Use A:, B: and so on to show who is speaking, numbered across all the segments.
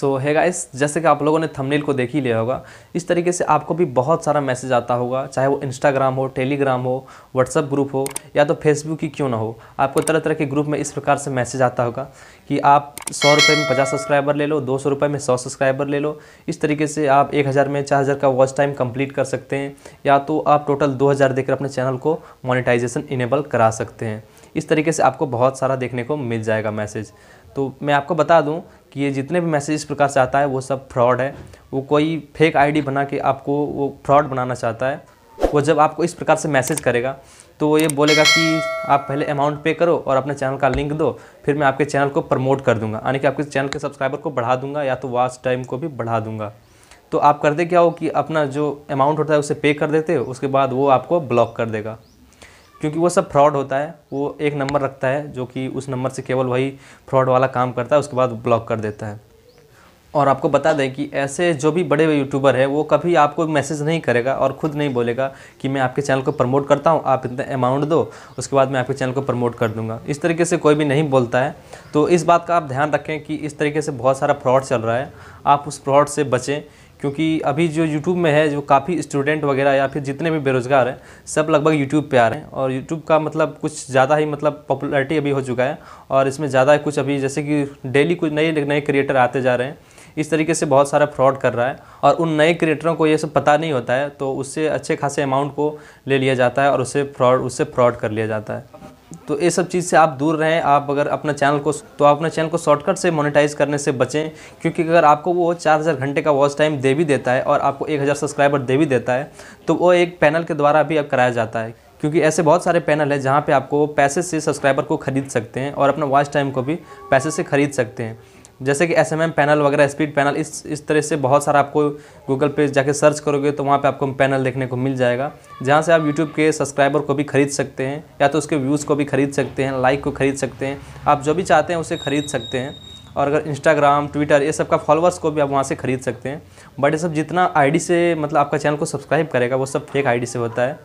A: सो है गाइस जैसे कि आप लोगों ने थंबनेल को देख ही लिया होगा इस तरीके से आपको भी बहुत सारा मैसेज आता होगा चाहे वो इंस्टाग्राम हो टेलीग्राम हो व्हाट्सअप ग्रुप हो या तो फेसबुक ही क्यों ना हो आपको तरह तरह के ग्रुप में इस प्रकार से मैसेज आता होगा कि आप सौ रुपये में पचास सब्सक्राइबर ले लो दो सौ रुपये में सौ सब्सक्राइबर ले लो इस तरीके से आप एक हज़ार में चार हज़ार का वॉच टाइम कम्प्लीट कर सकते हैं या तो आप टोटल दो हज़ार देकर अपने चैनल को मोनिटाइजेशन इनेबल करा सकते हैं इस तरीके से आपको बहुत सारा देखने को मिल जाएगा मैसेज तो मैं आपको बता दूं कि ये जितने भी मैसेज इस प्रकार से आता है वो सब फ्रॉड है वो कोई फेक आईडी बना के आपको वो फ्रॉड बनाना चाहता है वो जब आपको इस प्रकार से मैसेज करेगा तो वो ये बोलेगा कि आप पहले अमाउंट पे करो और अपने चैनल का लिंक दो फिर मैं आपके चैनल को प्रमोट कर दूंगा यानी कि आपके चैनल के सब्सक्राइबर को बढ़ा दूंगा या तो वॉच टाइम को भी बढ़ा दूंगा तो आप करते क्या हो कि अपना जो अमाउंट होता है उसे पे कर देते हो उसके बाद वो आपको ब्लॉक कर देगा क्योंकि वो सब फ्रॉड होता है वो एक नंबर रखता है जो कि उस नंबर से केवल वही फ्रॉड वाला काम करता है उसके बाद ब्लॉक कर देता है और आपको बता दें कि ऐसे जो भी बड़े यूट्यूबर हैं वो कभी आपको मैसेज नहीं करेगा और ख़ुद नहीं बोलेगा कि मैं आपके चैनल को प्रमोट करता हूँ आप इतना अमाउंट दो उसके बाद मैं आपके चैनल को प्रमोट कर दूँगा इस तरीके से कोई भी नहीं बोलता है तो इस बात का आप ध्यान रखें कि इस तरीके से बहुत सारा फ्रॉड चल रहा है आप उस फ्रॉड से बचें क्योंकि अभी जो यूट्यूब में है जो काफ़ी स्टूडेंट वगैरह या फिर जितने भी बेरोज़गार हैं सब लगभग यूट्यूब पे आ रहे हैं और यूट्यूब का मतलब कुछ ज़्यादा ही मतलब पॉपुलैरिटी अभी हो चुका है और इसमें ज़्यादा कुछ अभी जैसे कि डेली कुछ नए नए क्रिएटर आते जा रहे हैं इस तरीके से बहुत सारा फ्रॉड कर रहा है और उन नए क्रिएटरों को ये सब पता नहीं होता है तो उससे अच्छे खासे अमाउंट को ले लिया जाता है और उससे फ्रॉड उससे फ्रॉड कर लिया जाता है तो ये सब चीज़ से आप दूर रहें आप अगर अपना चैनल को तो आप अपने चैनल को शॉर्टकट से मोनेटाइज करने से बचें क्योंकि अगर आपको वो चार हज़ार घंटे का वॉच टाइम दे भी देता है और आपको एक हज़ार सब्सक्राइबर दे भी देता है तो वो एक पैनल के द्वारा भी अब कराया जाता है क्योंकि ऐसे बहुत सारे पैनल हैं जहाँ पर आपको पैसे से सब्सक्राइबर को खरीद सकते हैं और अपना वॉच टाइम को भी पैसे से खरीद सकते हैं जैसे कि एस एम एम पैनल वगैरह स्पीड पैनल इस इस तरह से बहुत सारा आपको गूगल पे जाके सर्च करोगे तो वहाँ पे आपको पैनल देखने को मिल जाएगा जहाँ से आप यूट्यूब के सब्सक्राइबर को भी खरीद सकते हैं या तो उसके व्यूज़ को भी खरीद सकते हैं लाइक को खरीद सकते हैं आप जो भी चाहते हैं उसे खरीद सकते हैं और अगर इंस्टाग्राम ट्विटर ये सब का फॉलोअर्स को भी आप वहाँ से खरीद सकते हैं बट ये सब जितना आईडी से मतलब आपका चैनल को सब्सक्राइब करेगा वो सब फेक आईडी से होता है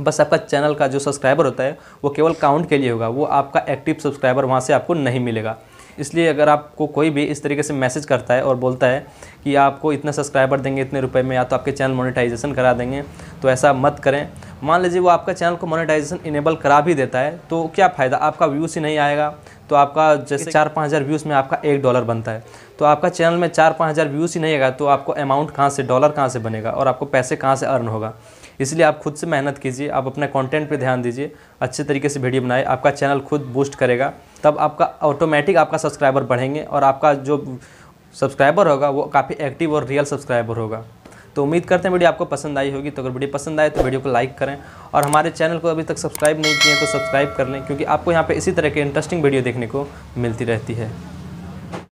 A: बस आपका चैनल का जो सब्सक्राइबर होता है वो केवल काउंट के लिए होगा वो आपका एक्टिव सब्सक्राइबर वहाँ से आपको नहीं मिलेगा इसलिए अगर आपको कोई भी इस तरीके से मैसेज करता है और बोलता है कि आपको इतना सब्सक्राइबर देंगे इतने रुपए में या तो आपके चैनल मोनेटाइजेशन करा देंगे तो ऐसा मत करें मान लीजिए वो आपका चैनल को मोनेटाइजेशन इनेबल करा भी देता है तो क्या फ़ायदा आपका व्यूज़ ही नहीं आएगा तो आपका जैसे चार पाँच हज़ार व्यूज़ में आपका एक डॉलर बनता है तो आपका चैनल में चार पाँच हज़ार व्यूज़ ही नहीं आएगा तो आपको अमाउंट कहाँ से डॉलर कहाँ से बनेगा और आपको पैसे कहाँ से अर्न होगा इसलिए आप खुद से मेहनत कीजिए आप अपने कंटेंट पर ध्यान दीजिए अच्छे तरीके से वीडियो बनाए आपका चैनल खुद बूस्ट करेगा तब आपका ऑटोमेटिक आपका सब्सक्राइबर बढ़ेंगे और आपका जो सब्सक्राइबर होगा वो काफ़ी एक्टिव और रियल सब्सक्राइबर होगा तो उम्मीद करते हैं वीडियो आपको पसंद आई होगी तो अगर वीडियो पसंद आए तो वीडियो को लाइक करें और हमारे चैनल को अभी तक सब्सक्राइब नहीं किए तो सब्सक्राइब कर लें क्योंकि आपको यहाँ पर इसी तरह के इंटरेस्टिंग वीडियो देखने को मिलती रहती है